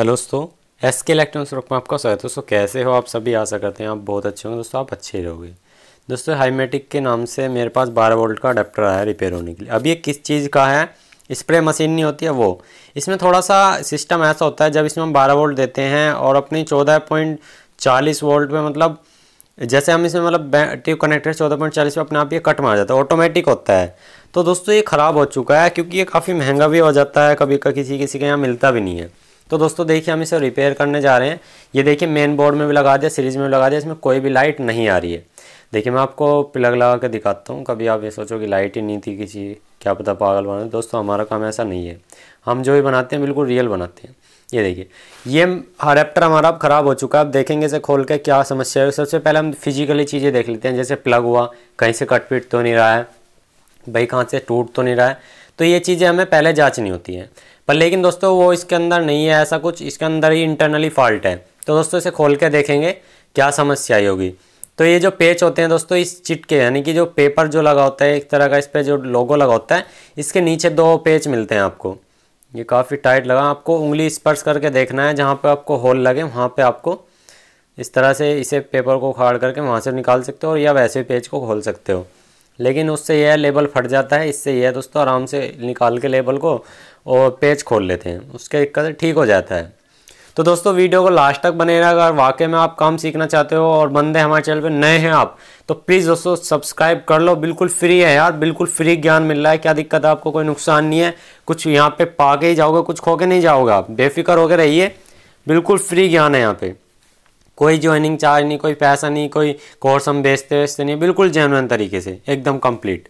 hello दोस्तों S के electronics रुक में आपका स्वागत है दोस्तों कैसे हो आप सभी आशा करते हैं आप बहुत अच्छे होंगे दोस्तों आप अच्छे रहोगे दोस्तों हाईमेटिक के नाम से मेरे पास 12 वोल्ट का अडेप्टर आया रिपेयर होने के लिए अब ये किस चीज़ का है स्प्रे मशीन नहीं होती है वो इसमें थोड़ा सा सिस्टम ऐसा होता है जब इसमें हम बारह वोल्ट देते हैं और अपनी चौदह वोल्ट में मतलब जैसे हम इसमें मतलब ट्यूब कनेक्टर चौदह पॉइंट चालीस में अपने आप ये कट मार जाता है ऑटोमेटिक होता है तो दोस्तों ये ख़राब हो चुका है क्योंकि ये काफ़ी महंगा भी हो जाता है कभी कभी किसी किसी के यहाँ मिलता भी नहीं है तो दोस्तों देखिए हम इसे रिपेयर करने जा रहे हैं ये देखिए मेन बोर्ड में भी लगा दिया सीरीज में भी लगा दिया इसमें कोई भी लाइट नहीं आ रही है देखिए मैं आपको प्लग लगा कर दिखाता हूँ कभी आप ये सोचो कि लाइट ही नहीं थी किसी क्या पता पागल बना दोस्तों हमारा काम ऐसा नहीं है हम जो भी बनाते हैं बिल्कुल रियल बनाते हैं ये देखिए ये अडेप्टर हमारा अब ख़राब हो चुका है अब देखेंगे इसे खोल के क्या समस्या है सबसे पहले हम फिजिकली चीज़ें देख लेते हैं जैसे प्लग हुआ कहीं से कट पीट तो नहीं रहा है भाई कहाँ से टूट तो नहीं रहा है तो ये चीज़ें हमें पहले जाँचनी होती हैं पर लेकिन दोस्तों वो इसके अंदर नहीं है ऐसा कुछ इसके अंदर ही इंटरनली फॉल्ट है तो दोस्तों इसे खोल के देखेंगे क्या समस्या आई होगी तो ये जो पेच होते हैं दोस्तों इस चिट के यानी कि जो पेपर जो लगा होता है एक तरह का इस पर जो लोगो लगा होता है इसके नीचे दो पेच मिलते हैं आपको ये काफ़ी टाइट लगा आपको उंगली स्पर्श करके देखना है जहाँ पे आपको होल लगे वहाँ पे आपको इस तरह से इसे पेपर को उखाड़ करके वहाँ से निकाल सकते हो और या वैसे पेज को खोल सकते हो लेकिन उससे यह लेबल फट जाता है इससे यह दोस्तों आराम से निकाल के लेबल को और पेज खोल लेते हैं उसके दिक्कत ठीक हो जाता है तो दोस्तों वीडियो को लास्ट तक बने रहेगा अगर वाकई में आप काम सीखना चाहते हो और बंदे हमारे चैनल पे नए हैं आप तो प्लीज़ दोस्तों सब्सक्राइब कर लो बिल्कुल फ्री है यार बिल्कुल फ्री ज्ञान मिल रहा है क्या दिक्कत है आपको कोई नुकसान नहीं है कुछ यहाँ पे पा के ही जाओगे कुछ खो के नहीं जाओगे आप बेफिक्र होकर रहिए बिल्कुल फ्री ज्ञान है यहाँ पर कोई ज्वाइनिंग चार्ज नहीं कोई पैसा नहीं कोई कोर्स हम बेचते वेचते नहीं बिल्कुल जेनवन तरीके से एकदम कंप्लीट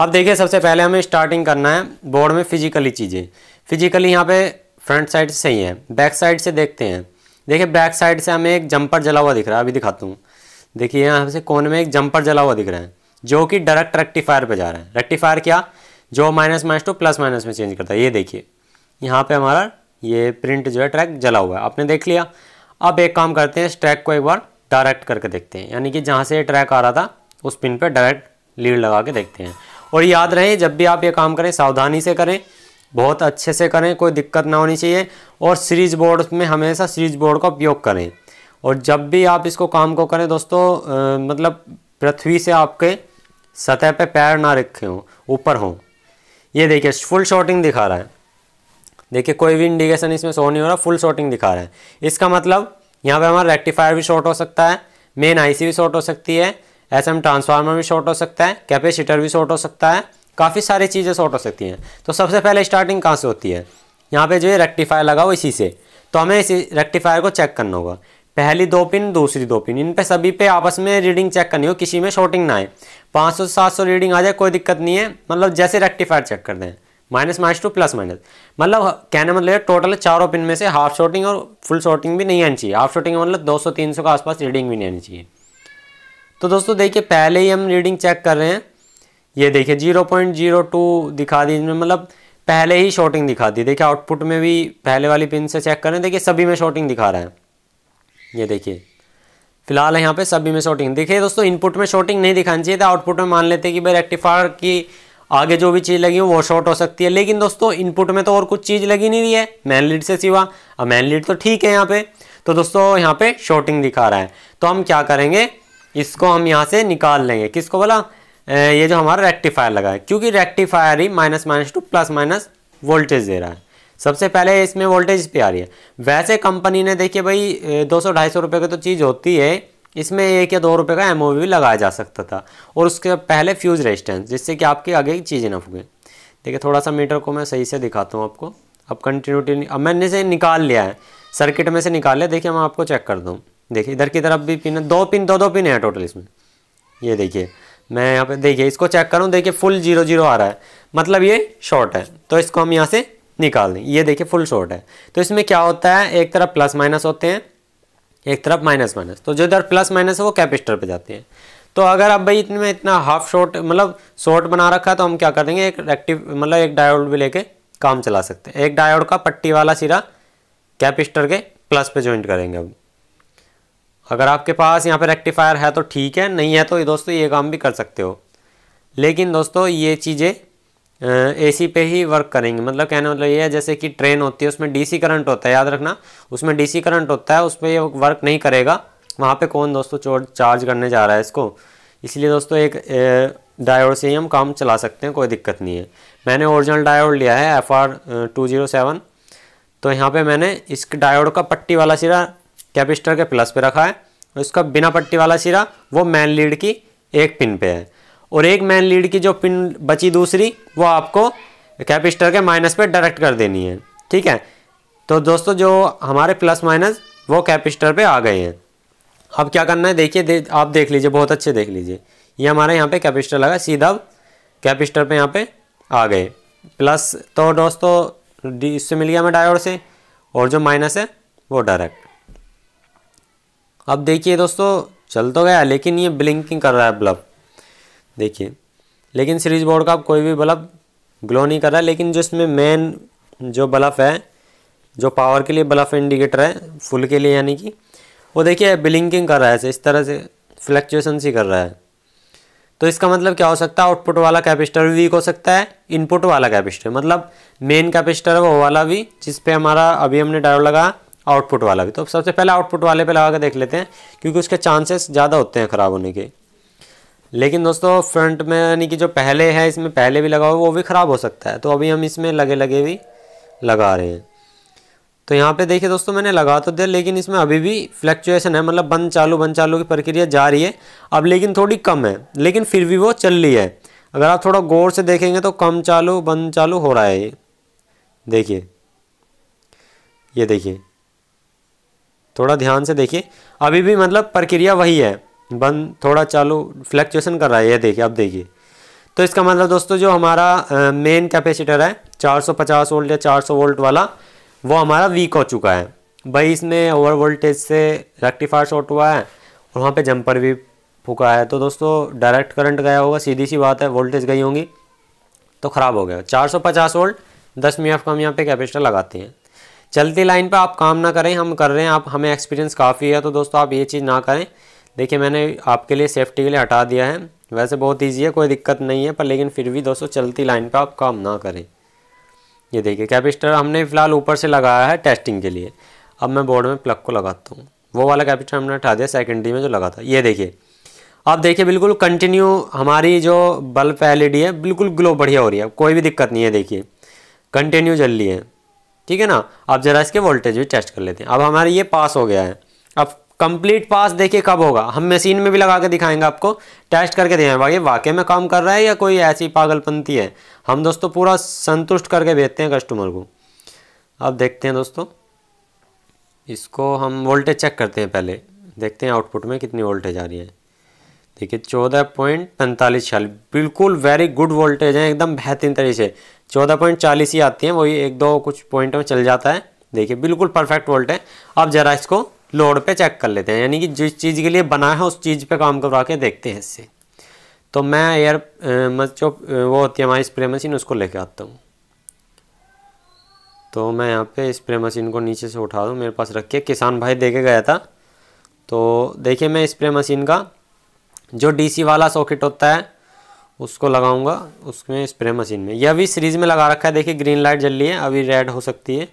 अब देखिए सबसे पहले हमें स्टार्टिंग करना है बोर्ड में फिजिकली चीज़ें फिजिकली यहाँ पे फ्रंट साइड से सही है बैक साइड से देखते हैं देखिए बैक साइड से हमें एक जंपर जला हुआ दिख रहा है अभी दिखाता हूँ देखिए यहाँ से कोने में एक जंपर जला हुआ दिख रहा है जो कि डायरेक्ट रेक्टिफायर पर जा रहा है रेक्टिफायर क्या जो minus minus to plus minus में चेंज करता है ये देखिए यहाँ पर हमारा ये प्रिंट जो है ट्रैक जला हुआ है आपने देख लिया अब एक काम करते हैं इस ट्रैक को एक बार डायरेक्ट करके देखते हैं यानी कि जहाँ से ये ट्रैक आ रहा था उस पिन पर डायरेक्ट लीड लगा के देखते हैं और याद रहे जब भी आप ये काम करें सावधानी से करें बहुत अच्छे से करें कोई दिक्कत ना होनी चाहिए और सीरीज बोर्ड में हमेशा सीरीज बोर्ड का उपयोग करें और जब भी आप इसको काम को करें दोस्तों आ, मतलब पृथ्वी से आपके सतह पे पैर ना रखे हों ऊपर हों ये देखिए फुल शॉटिंग दिखा रहा है देखिए कोई भी इंडिकेशन इसमें शो नहीं हो रहा फुल शॉर्टिंग दिखा रहा है इसका मतलब यहाँ पे हमारा रेक्टिफायर भी शॉर्ट हो सकता है मेन आईसी भी शॉर्ट हो सकती है एसएम ट्रांसफार्मर भी शॉर्ट हो सकता है कैपेसिटर भी शॉर्ट हो सकता है काफ़ी सारी चीज़ें शॉर्ट हो सकती हैं तो सबसे पहले स्टार्टिंग कहाँ से होती है यहाँ पर जो है रेक्टिफायर लगा हो इसी से तो हमें इसी रेक्टिफायर को चेक करना होगा पहली दो पिन दूसरी दो पिन इन पर सभी पे आपस में रीडिंग चेक करनी हो किसी में शॉर्टिंग ना आए 500 700 रीडिंग आ जाए कोई दिक्कत नहीं है मतलब जैसे रेक्टिफायर चेक कर दें minus minus to plus minus मतलब कहने मतलब टोटल चारों पिन में से हाफ शॉटिंग और फुल शॉटिंग भी नहीं आनी चाहिए हाफ शॉटिंग मतलब 200-300 के आसपास रीडिंग भी नहीं आनी चाहिए तो दोस्तों देखिए पहले ही हम रीडिंग चेक कर रहे हैं ये देखिए जीरो पॉइंट जीरो टू दिखा दी इसमें मतलब पहले ही शॉटिंग दिखा दी देखिए आउटपुट में भी पहले वाली पिन से चेक करें देखिए सभी में शॉटिंग दिखा रहा है ये देखिए फिलहाल यहाँ पे सभी में शॉटिंग देखिए दोस्तों इनपुट में शॉटिंग नहीं दिखानी चाहिए था तो आउटपुट में मान लेते कि भाई रेक्टिफायर की आगे जो भी चीज़ लगी हो वो शॉर्ट हो सकती है लेकिन दोस्तों इनपुट में तो और कुछ चीज़ लगी नहीं रही है मैन लीड से सिवा अब मैन लीड तो ठीक है यहाँ पे तो दोस्तों यहाँ पे शॉर्टिंग दिखा रहा है तो हम क्या करेंगे इसको हम यहाँ से निकाल लेंगे किसको बोला ये जो हमारा रेक्टिफायर लगा है क्योंकि रेक्टिफायर ही minus minus to plus minus voltage दे रहा है सबसे पहले इसमें वोल्टेज पे आ रही है वैसे कंपनी ने देखिए भाई दो सौ ढाई सौ रुपये की तो चीज़ होती है इसमें एक या दो रुपये का एम भी लगाया जा सकता था और उसके पहले फ्यूज रेजिस्टेंस जिससे कि आपकी आगे की चीज़ें ना फूकें देखिए थोड़ा सा मीटर को मैं सही से दिखाता हूँ आपको अब कंटिन्यूटी अब मैंने इसे निकाल लिया है सर्किट में से निकाल लिया देखिए मैं आपको चेक कर दूँ देखिए इधर की तरफ भी पिन है दो पिन दो दो पिन है टोटल इसमें ये देखिए मैं यहाँ पे देखिए इसको चेक करूँ देखिए फुल जीरो जीरो आ रहा है मतलब ये शॉर्ट है तो इसको हम यहाँ से निकाल दें ये देखिए फुल शॉर्ट है तो इसमें क्या होता है एक तरफ प्लस माइनस होते हैं एक तरफ माइनस माइनस तो जो इधर प्लस माइनस है वो कैपेसिटर पे जाते हैं तो अगर आप भाई इतने में इतना हाफ शॉर्ट मतलब शॉर्ट बना रखा है तो हम क्या कर देंगे एक एक्टिव मतलब एक डायोड भी लेके काम चला सकते हैं एक डायोड का पट्टी वाला सिरा कैपेसिटर के प्लस पे ज्वाइंट करेंगे अब अगर आपके पास यहाँ पर रेक्टिफायर है तो ठीक है नहीं है तो ये दोस्तों ये काम भी कर सकते हो लेकिन दोस्तों ये चीज़ें एसी पे ही वर्क करेंगे मतलब कहने मतलब ये है जैसे कि ट्रेन होती है उसमें डीसी करंट होता है याद रखना उसमें डीसी करंट होता है उस पर ये वर्क नहीं करेगा वहाँ पे कौन दोस्तों चार्ज करने जा रहा है इसको इसलिए दोस्तों एक डायोड से ही हम काम चला सकते हैं कोई दिक्कत नहीं है मैंने ओरिजिनल डायोड लिया है F R two zero seven तो यहाँ पे मैंने इस डायोड का पट्टी वाला सिरा कैपेसिटर के प्लस पे रखा है और इसका बिना पट्टी वाला सिरा वो मैन लीड की एक पिन पे है और एक मैन लीड की जो पिन बची दूसरी वो आपको कैपेसिटर के माइनस पे डायरेक्ट कर देनी है ठीक है तो दोस्तों जो हमारे प्लस माइनस वो कैपेसिटर पे आ गए हैं अब क्या करना है देखिए दे, आप देख लीजिए बहुत अच्छे देख लीजिए ये हमारे यहाँ पे कैपेसिटर लगा सीधा कैपेसिटर पे यहाँ पे आ गए प्लस तो दोस्तों डी इससे मिल गया हमें डायोड से और जो माइनस है वो डायरेक्ट अब देखिए दोस्तों चल तो गया लेकिन ये ब्लिंकिंग कर रहा है ब्लब देखिए लेकिन सीरीज बोर्ड का कोई भी बल्ब ग्लो नहीं कर रहा है लेकिन जो इसमें मेन जो बल्ब है जो पावर के लिए बल्ब इंडिकेटर है फुल के लिए यानी कि वो देखिए ब्लिंकिंग कर रहा है इस तरह से फ्लक्चुएसन सी कर रहा है तो इसका मतलब क्या हो सकता है आउटपुट वाला कैपेसिटर वीक हो सकता है इनपुट वाला कैपेसिटर मतलब मेन कैपेसिटर वो वाला भी जिस पे हमारा अभी हमने डायोड लगा आउटपुट वाला भी तो सबसे पहले आउटपुट वाले पे लगा के देख लेते हैं क्योंकि उसके चांसेस ज़्यादा होते हैं ख़राब होने के लेकिन दोस्तों फ्रंट में यानी कि जो पहले है इसमें पहले भी लगा हुआ वो भी ख़राब हो सकता है तो अभी हम इसमें लगे लगे भी लगा रहे हैं तो यहाँ पे देखिए दोस्तों मैंने लगा तो दिया लेकिन इसमें अभी भी फ्लैक्चुएसन है मतलब बंद चालू बंद चालू की प्रक्रिया जा रही है अब लेकिन थोड़ी कम है लेकिन फिर भी वो चल रही है अगर आप थोड़ा गौर से देखेंगे तो कम चालू बंद चालू हो रहा है ये देखिए ये देखिए थोड़ा ध्यान से देखिए अभी भी मतलब प्रक्रिया वही है बंद थोड़ा चालू फ्लैक्चुएसन कर रहा है ये देखिए अब देखिए तो इसका मतलब दोस्तों जो हमारा मेन कैपेसिटर है 450 वोल्ट या 400 वोल्ट वाला वो हमारा वीक हो चुका है भाई इसमें ओवर वोल्टेज से रेक्टिफायर शॉर्ट हुआ है और वहाँ पे जंपर भी फूका है तो दोस्तों डायरेक्ट करंट गया होगा सीधी सी बात है वोल्टेज गई होंगी तो ख़राब हो गया 450 वोल्ट 10 मिनट का हम यहाँ पर कैपेसिटर लगाते हैं चलती लाइन पर आप काम ना करें हम कर रहे हैं आप हमें एक्सपीरियंस काफ़ी है तो दोस्तों आप ये चीज़ ना करें देखिए मैंने आपके लिए सेफ्टी के लिए हटा दिया है वैसे बहुत ईजी है कोई दिक्कत नहीं है पर लेकिन फिर भी दोस्तों चलती लाइन पर आप काम ना करें ये देखिए कैपिस्टर हमने फ़िलहाल ऊपर से लगाया है टेस्टिंग के लिए अब मैं बोर्ड में प्लग को लगाता हूँ वो वाला कैपिस्टर हमने हटा दिया सेकेंडरी में जो लगा था ये देखिए आप देखिए बिल्कुल कंटिन्यू हमारी जो बल्ब एल है बिल्कुल ग्लो बढ़िया हो रही है कोई भी दिक्कत नहीं है देखिए कंटिन्यू जल है ठीक है ना आप ज़रा इसके वोल्टेज भी टेस्ट कर लेते हैं अब हमारे ये पास हो गया है अब कंप्लीट पास देखिए कब होगा हम मशीन में भी लगा के दिखाएंगे आपको टेस्ट करके देखें भाई वाकई में काम कर रहा है या कोई ऐसी पागलपंती है हम दोस्तों पूरा संतुष्ट करके भेजते हैं कस्टमर को अब देखते हैं दोस्तों इसको हम वोल्टेज चेक करते हैं पहले देखते हैं आउटपुट में कितनी वोल्टेज आ रही है देखिए चौदह पॉइंट पैंतालीस छियालीस बिल्कुल वेरी गुड वोल्टेज है एकदम बेहतरीन तरीके से चौदह पॉइंट चालीस ही आती हैं वही एक दो कुछ पॉइंट में चल जाता है देखिए बिल्कुल परफेक्ट वोल्ट है अब जरा इसको लोड पे चेक कर लेते हैं यानी कि जिस चीज़ के लिए बना है उस चीज़ पे काम करवा के देखते हैं इससे तो मैं एयर जो वो होती है हमारी स्प्रे मशीन उसको लेके आता हूँ तो मैं यहाँ पे स्प्रे मशीन को नीचे से उठा दूँ मेरे पास रख के किसान भाई दे के गया था तो देखिए मैं स्प्रे मशीन का जो डी वाला सॉकेट होता है उसको लगाऊंगा उसमें स्प्रे मशीन में यह अभी सीरीज़ में लगा रखा है देखिए ग्रीन लाइट जल रही है अभी रेड हो सकती है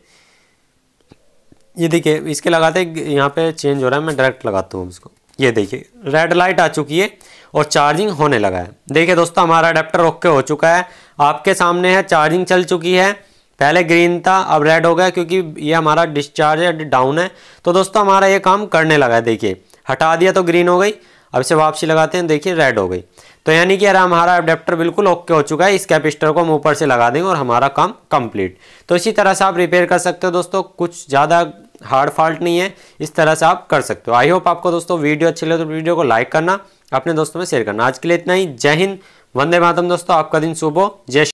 ये देखिए इसके लगाते यहाँ पे चेंज हो रहा है मैं डायरेक्ट लगाता हूँ इसको ये देखिए रेड लाइट आ चुकी है और चार्जिंग होने लगा है देखिए दोस्तों हमारा अडेप्टर ओके हो चुका है आपके सामने है चार्जिंग चल चुकी है पहले ग्रीन था अब रेड हो गया क्योंकि ये हमारा डिस्चार्ज है डाउन है तो दोस्तों हमारा ये काम करने लगा है देखिए हटा दिया तो ग्रीन हो गई अब इसे वापसी लगाते हैं देखिए रेड हो गई तो यानी कि यार हमारा अडेप्टर बिल्कुल ओके हो चुका है इस कैपेसिटर को हम ऊपर से लगा देंगे और हमारा काम कंप्लीट तो इसी तरह से आप रिपेयर कर सकते हो दोस्तों कुछ ज़्यादा हार्ड फॉल्ट नहीं है इस तरह से आप कर सकते हो आई होप आपको दोस्तों वीडियो अच्छी लगे तो वीडियो को लाइक करना अपने दोस्तों में शेयर करना आज के लिए इतना ही जय हिंद वंदे मातम दोस्तों आपका दिन सुबह जय